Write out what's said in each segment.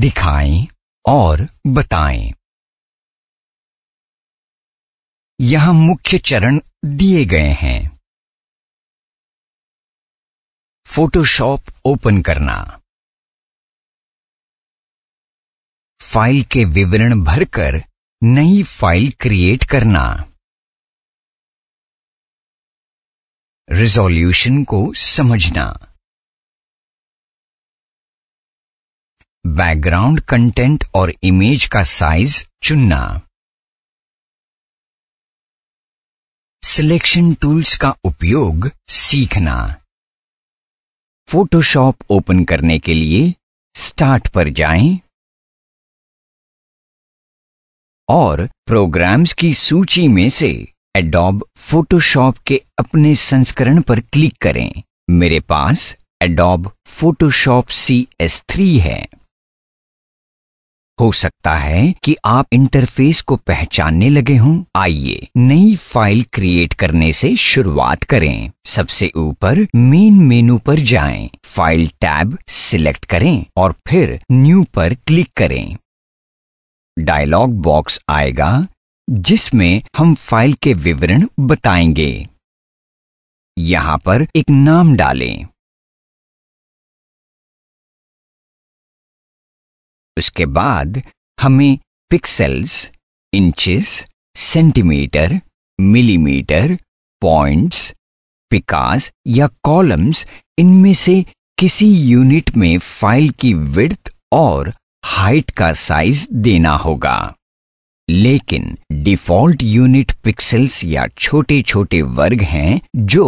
दिखाएं और बताएं यहां मुख्य चरण दिए गए हैं फोटोशॉप ओपन करना फाइल के विवरण भरकर नई फाइल क्रिएट करना रिजोल्यूशन को समझना बैकग्राउंड कंटेंट और इमेज का साइज चुनना सिलेक्शन टूल्स का उपयोग सीखना फोटोशॉप ओपन करने के लिए स्टार्ट पर जाएं और प्रोग्राम्स की सूची में से एडोब फोटोशॉप के अपने संस्करण पर क्लिक करें मेरे पास Adobe Photoshop C S three है हो सकता है कि आप इंटरफेस को पहचानने लगे हों आइए नई फाइल क्रिएट करने से शुरुआत करें सबसे ऊपर मेन मेनू पर जाएं, फाइल टैब सिलेक्ट करें और फिर न्यू पर क्लिक करें डायलॉग बॉक्स आएगा जिसमें हम फाइल के विवरण बताएंगे यहां पर एक नाम डालें उसके बाद हमें pixels inches centimetre millimetre points picas या कॉलम्स इनमें से किसी यूनिट में फाइल की विड्थ और हाइट का साइज देना होगा लेकिन डिफॉल्ट यूनिट पिक्सेल्स या छोटे छोटे वर्ग हैं जो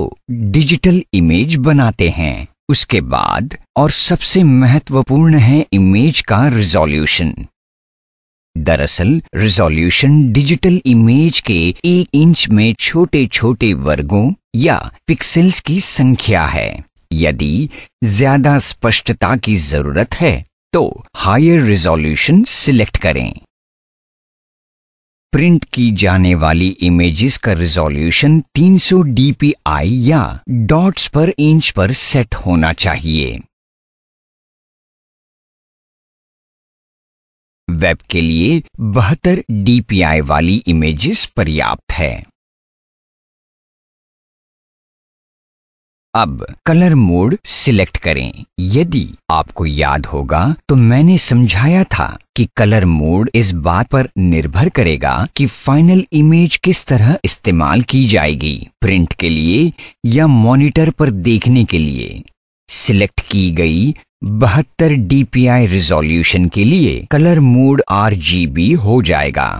डिजिटल इमेज बनाते हैं उसके बाद और सबसे महत्वपूर्ण है इमेज का रिजोल्यूशन दरअसल रिजोल्यूशन डिजिटल इमेज के एक इंच में छोटे छोटे वर्गों या पिक्सेल्स की संख्या है यदि ज्यादा स्पष्टता की जरूरत है तो हायर रिजोल्यूशन सिलेक्ट करें प्रिंट की जाने वाली इमेजेस का रिजोल्यूशन 300 dpi या डॉट्स पर इंच पर सेट होना चाहिए वेब के लिए बहत्तर dpi वाली इमेजेस पर्याप्त है अब कलर मोड सिलेक्ट करें यदि आपको याद होगा तो मैंने समझाया था कि कलर मोड इस बात पर निर्भर करेगा कि फाइनल इमेज किस तरह इस्तेमाल की जाएगी प्रिंट के लिए या मॉनिटर पर देखने के लिए सिलेक्ट की गई बहत्तर डीपीआई रिजोल्यूशन के लिए कलर मोड आरजीबी हो जाएगा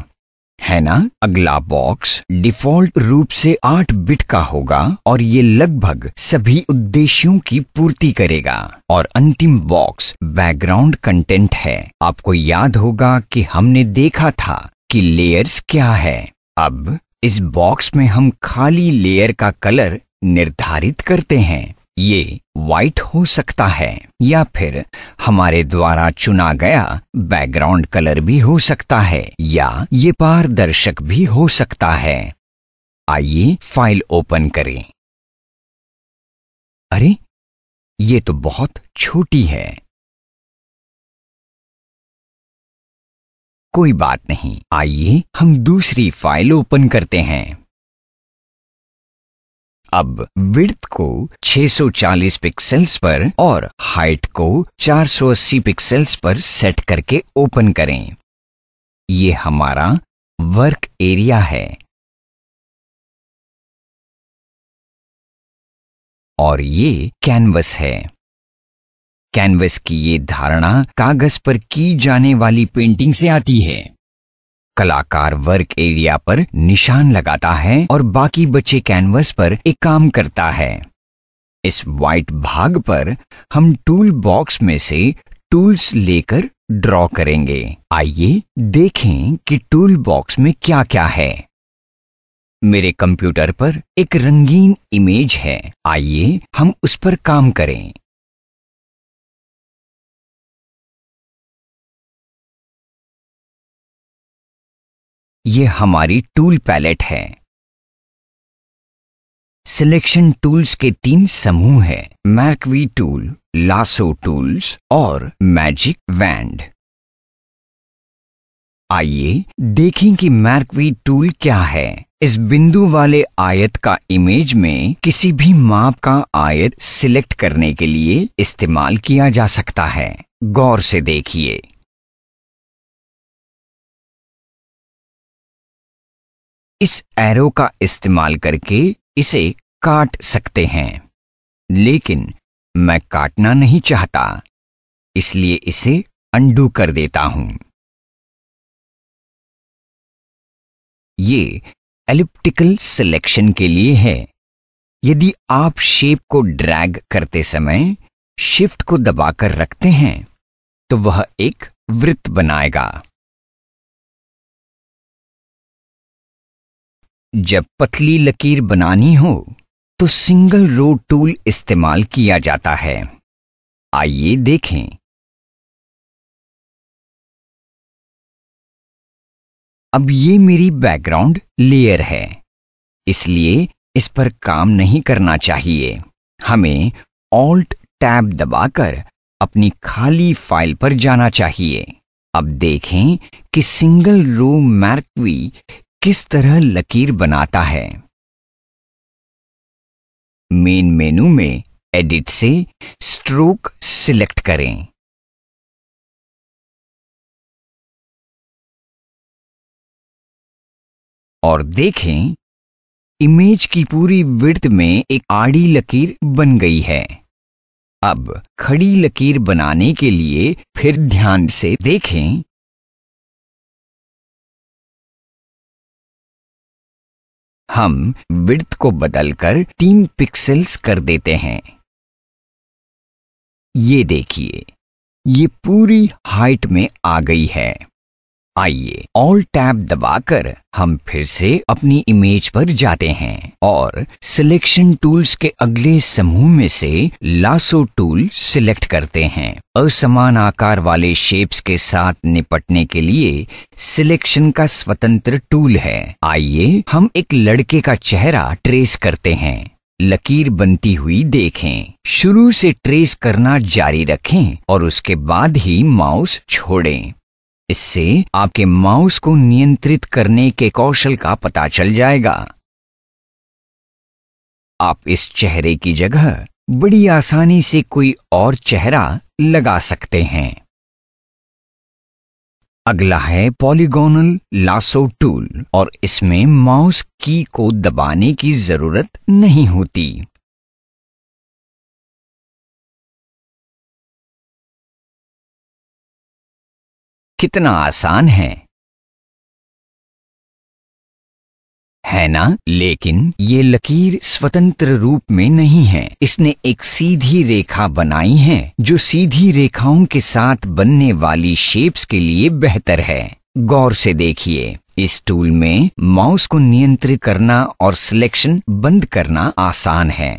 है ना अगला बॉक्स डिफॉल्ट रूप से 8 बिट का होगा और ये लगभग सभी उद्देश्यों की पूर्ति करेगा और अंतिम बॉक्स बैकग्राउंड कंटेंट है आपको याद होगा कि हमने देखा था कि लेयर्स क्या है अब इस बॉक्स में हम खाली लेयर का कलर निर्धारित करते हैं ये व्हाइट हो सकता है या फिर हमारे द्वारा चुना गया बैकग्राउंड कलर भी हो सकता है या ये पारदर्शक भी हो सकता है आइए फाइल ओपन करें अरे ये तो बहुत छोटी है कोई बात नहीं आइए हम दूसरी फाइल ओपन करते हैं अब विड्थ को 640 पिक्सेल्स पर और हाइट को 480 पिक्सेल्स पर सेट करके ओपन करें ये हमारा वर्क एरिया है और ये कैनवस है कैनवस की ये धारणा कागज पर की जाने वाली पेंटिंग से आती है कलाकार वर्क एरिया पर निशान लगाता है और बाकी बचे कैनवस पर एक काम करता है इस व्हाइट भाग पर हम टूल बॉक्स में से टूल्स लेकर ड्रॉ करेंगे आइए देखें कि टूल बॉक्स में क्या क्या है मेरे कंप्यूटर पर एक रंगीन इमेज है आइए हम उस पर काम करें ये हमारी टूल पैलेट है सिलेक्शन टूल्स के तीन समूह हैं मैर्कवी टूल लासो टूल्स और मैजिक वैंड आइए देखें कि मैर्कवी टूल क्या है इस बिंदु वाले आयत का इमेज में किसी भी माप का आयत सिलेक्ट करने के लिए इस्तेमाल किया जा सकता है गौर से देखिए इस एरो का इस्तेमाल करके इसे काट सकते हैं लेकिन मैं काटना नहीं चाहता इसलिए इसे अंडू कर देता हूं ये एलिप्टिकल सिलेक्शन के लिए है यदि आप शेप को ड्रैग करते समय शिफ्ट को दबाकर रखते हैं तो वह एक वृत्त बनाएगा जब पतली लकीर बनानी हो तो सिंगल रो टूल इस्तेमाल किया जाता है आइए देखें अब ये मेरी बैकग्राउंड लेयर है इसलिए इस पर काम नहीं करना चाहिए हमें ऑल्ट टैब दबाकर अपनी खाली फाइल पर जाना चाहिए अब देखें कि सिंगल रो मैर्कवी किस तरह लकीर बनाता है मेन मेनू में एडिट से स्ट्रोक सिलेक्ट करें और देखें इमेज की पूरी वृत्त में एक आड़ी लकीर बन गई है अब खड़ी लकीर बनाने के लिए फिर ध्यान से देखें हम विड्थ को बदलकर तीन पिक्सेल्स कर देते हैं ये देखिए ये पूरी हाइट में आ गई है आइए ऑल टैब दबाकर हम फिर से अपनी इमेज पर जाते हैं और सिलेक्शन टूल्स के अगले समूह में से लासो टूल सिलेक्ट करते हैं असमान आकार वाले शेप्स के साथ निपटने के लिए सिलेक्शन का स्वतंत्र टूल है आइए हम एक लड़के का चेहरा ट्रेस करते हैं लकीर बनती हुई देखें शुरू से ट्रेस करना जारी रखें और उसके बाद ही माउस छोड़ें इससे आपके माउस को नियंत्रित करने के कौशल का पता चल जाएगा आप इस चेहरे की जगह बड़ी आसानी से कोई और चेहरा लगा सकते हैं अगला है पॉलीगोनल लासो टूल और इसमें माउस की को दबाने की जरूरत नहीं होती कितना आसान है है ना लेकिन ये लकीर स्वतंत्र रूप में नहीं है इसने एक सीधी रेखा बनाई है जो सीधी रेखाओं के साथ बनने वाली शेप्स के लिए बेहतर है गौर से देखिए इस टूल में माउस को नियंत्रित करना और सिलेक्शन बंद करना आसान है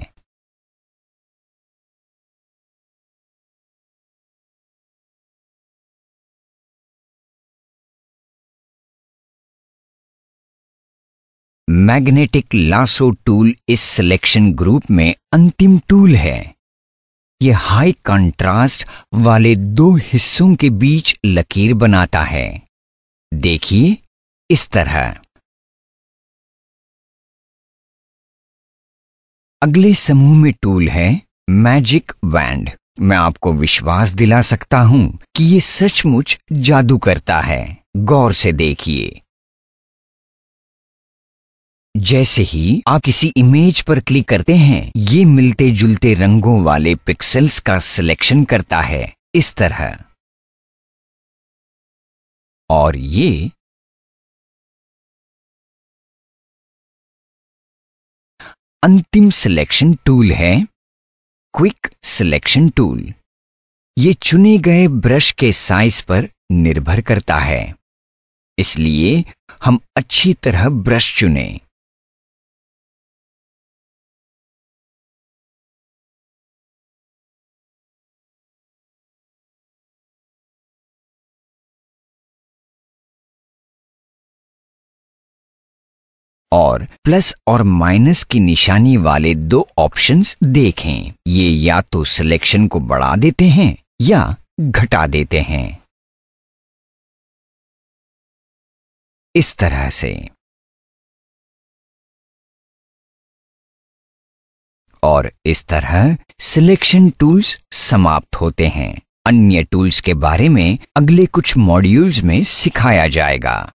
मैग्नेटिक लासो टूल इस सिलेक्शन ग्रुप में अंतिम टूल है ये हाई कंट्रास्ट वाले दो हिस्सों के बीच लकीर बनाता है देखिए इस तरह अगले समूह में टूल है मैजिक वैंड मैं आपको विश्वास दिला सकता हूं कि ये सचमुच जादू करता है गौर से देखिए जैसे ही आप किसी इमेज पर क्लिक करते हैं ये मिलते जुलते रंगों वाले पिक्सल्स का सिलेक्शन करता है इस तरह और ये अंतिम सिलेक्शन टूल है क्विक सिलेक्शन टूल ये चुने गए ब्रश के साइज पर निर्भर करता है इसलिए हम अच्छी तरह ब्रश चुनें। और प्लस और माइनस की निशानी वाले दो ऑप्शंस देखें ये या तो सिलेक्शन को बढ़ा देते हैं या घटा देते हैं इस तरह से और इस तरह सिलेक्शन टूल्स समाप्त होते हैं अन्य टूल्स के बारे में अगले कुछ मॉड्यूल्स में सिखाया जाएगा